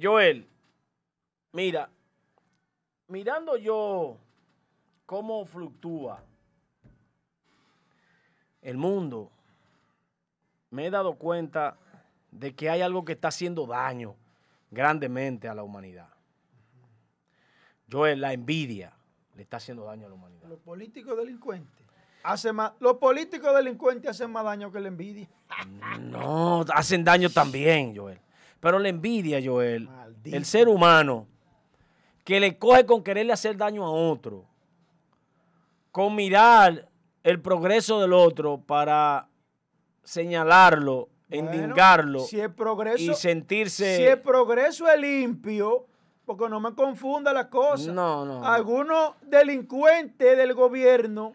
Joel, mira, mirando yo cómo fluctúa el mundo, me he dado cuenta de que hay algo que está haciendo daño grandemente a la humanidad. Joel, la envidia le está haciendo daño a la humanidad. Los políticos delincuentes. Hace más, los políticos delincuentes hacen más daño que la envidia. No, hacen daño también, Joel. Pero la envidia, Joel, el ser humano que le coge con quererle hacer daño a otro, con mirar el progreso del otro para señalarlo, endingarlo y sentirse... Si el progreso es limpio, porque no me confunda las cosas. Algunos delincuentes del gobierno,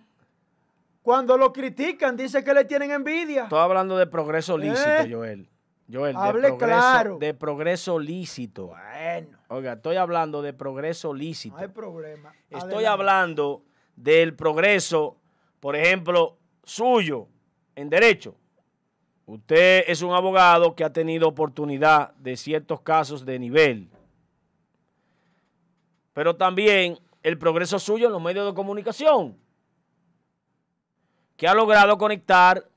cuando lo critican, dicen que le tienen envidia. Estoy hablando de progreso ¿Eh? lícito, Joel. Joel, Hable de progreso, claro. De progreso lícito. Bueno. Oiga, estoy hablando de progreso lícito. No hay problema. Estoy hablando del progreso, por ejemplo, suyo en derecho. Usted es un abogado que ha tenido oportunidad de ciertos casos de nivel. Pero también el progreso suyo en los medios de comunicación, que ha logrado conectar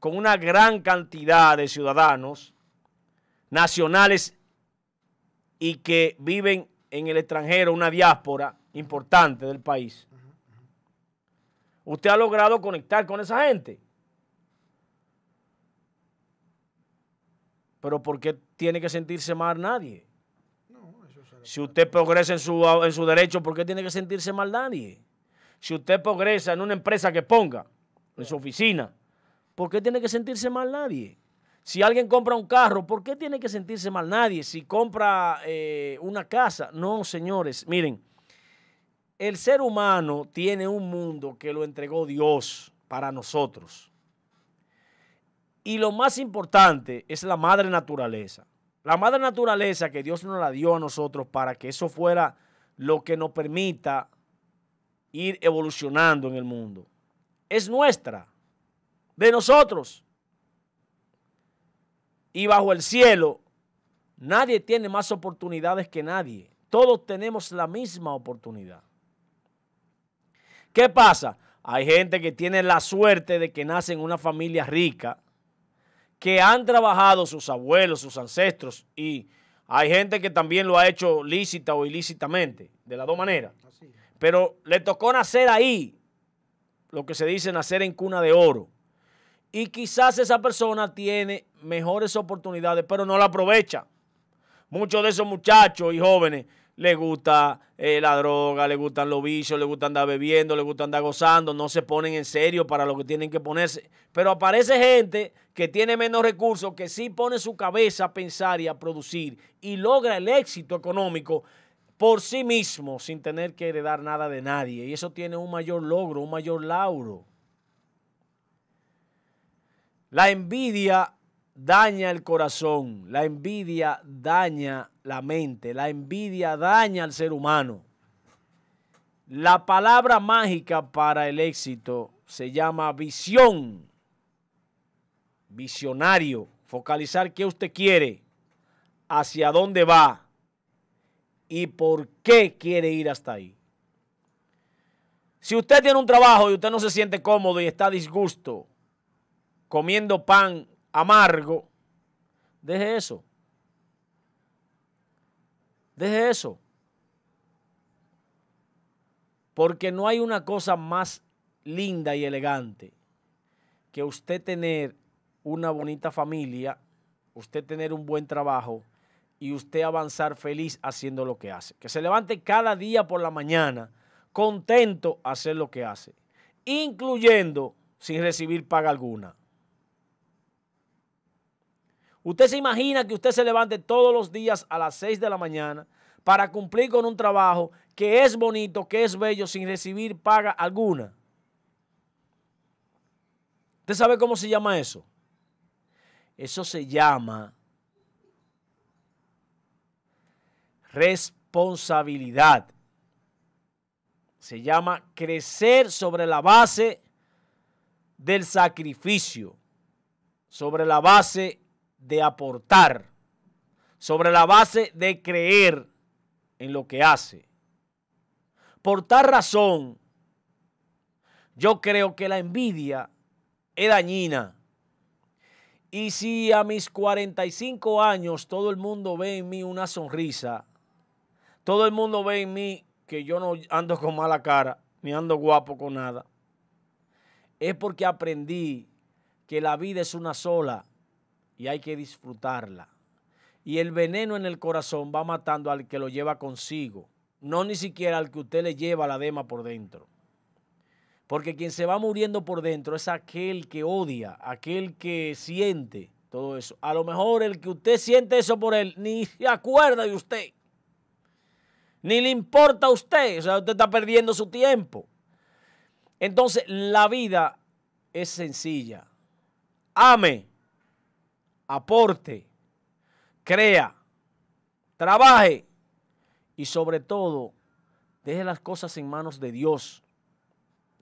con una gran cantidad de ciudadanos nacionales y que viven en el extranjero, una diáspora importante del país. Usted ha logrado conectar con esa gente. Pero ¿por qué tiene que sentirse mal nadie? Si usted progresa en su, en su derecho, ¿por qué tiene que sentirse mal nadie? Si usted progresa en una empresa que ponga, en su oficina, ¿por qué tiene que sentirse mal nadie? Si alguien compra un carro, ¿por qué tiene que sentirse mal nadie? Si compra eh, una casa, no, señores, miren, el ser humano tiene un mundo que lo entregó Dios para nosotros. Y lo más importante es la madre naturaleza. La madre naturaleza que Dios nos la dio a nosotros para que eso fuera lo que nos permita ir evolucionando en el mundo. Es nuestra de nosotros. Y bajo el cielo, nadie tiene más oportunidades que nadie. Todos tenemos la misma oportunidad. ¿Qué pasa? Hay gente que tiene la suerte de que nace en una familia rica, que han trabajado sus abuelos, sus ancestros, y hay gente que también lo ha hecho lícita o ilícitamente, de las dos maneras. Pero le tocó nacer ahí, lo que se dice nacer en cuna de oro y quizás esa persona tiene mejores oportunidades, pero no la aprovecha. Muchos de esos muchachos y jóvenes les gusta eh, la droga, les gustan los vicios, les gusta andar bebiendo, les gusta andar gozando, no se ponen en serio para lo que tienen que ponerse. Pero aparece gente que tiene menos recursos, que sí pone su cabeza a pensar y a producir y logra el éxito económico por sí mismo sin tener que heredar nada de nadie. Y eso tiene un mayor logro, un mayor lauro. La envidia daña el corazón, la envidia daña la mente, la envidia daña al ser humano. La palabra mágica para el éxito se llama visión. Visionario, focalizar qué usted quiere, hacia dónde va y por qué quiere ir hasta ahí. Si usted tiene un trabajo y usted no se siente cómodo y está disgusto, comiendo pan amargo, deje eso. Deje eso. Porque no hay una cosa más linda y elegante que usted tener una bonita familia, usted tener un buen trabajo y usted avanzar feliz haciendo lo que hace. Que se levante cada día por la mañana contento a hacer lo que hace, incluyendo sin recibir paga alguna. Usted se imagina que usted se levante todos los días a las 6 de la mañana para cumplir con un trabajo que es bonito, que es bello, sin recibir paga alguna. ¿Usted sabe cómo se llama eso? Eso se llama responsabilidad. Se llama crecer sobre la base del sacrificio, sobre la base de aportar, sobre la base de creer en lo que hace. Por tal razón, yo creo que la envidia es dañina. Y si a mis 45 años todo el mundo ve en mí una sonrisa, todo el mundo ve en mí que yo no ando con mala cara, ni ando guapo con nada, es porque aprendí que la vida es una sola y hay que disfrutarla. Y el veneno en el corazón va matando al que lo lleva consigo, no ni siquiera al que usted le lleva la dema por dentro. Porque quien se va muriendo por dentro es aquel que odia, aquel que siente todo eso. A lo mejor el que usted siente eso por él ni se acuerda de usted. Ni le importa a usted. O sea, usted está perdiendo su tiempo. Entonces, la vida es sencilla. Ame aporte, crea, trabaje y sobre todo deje las cosas en manos de Dios,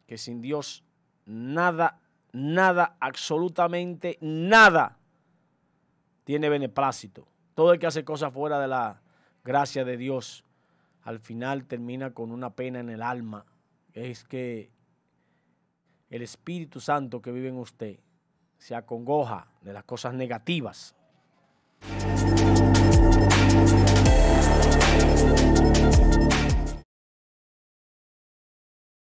que sin Dios nada, nada, absolutamente nada tiene beneplácito. Todo el que hace cosas fuera de la gracia de Dios, al final termina con una pena en el alma. Es que el Espíritu Santo que vive en usted se acongoja de las cosas negativas.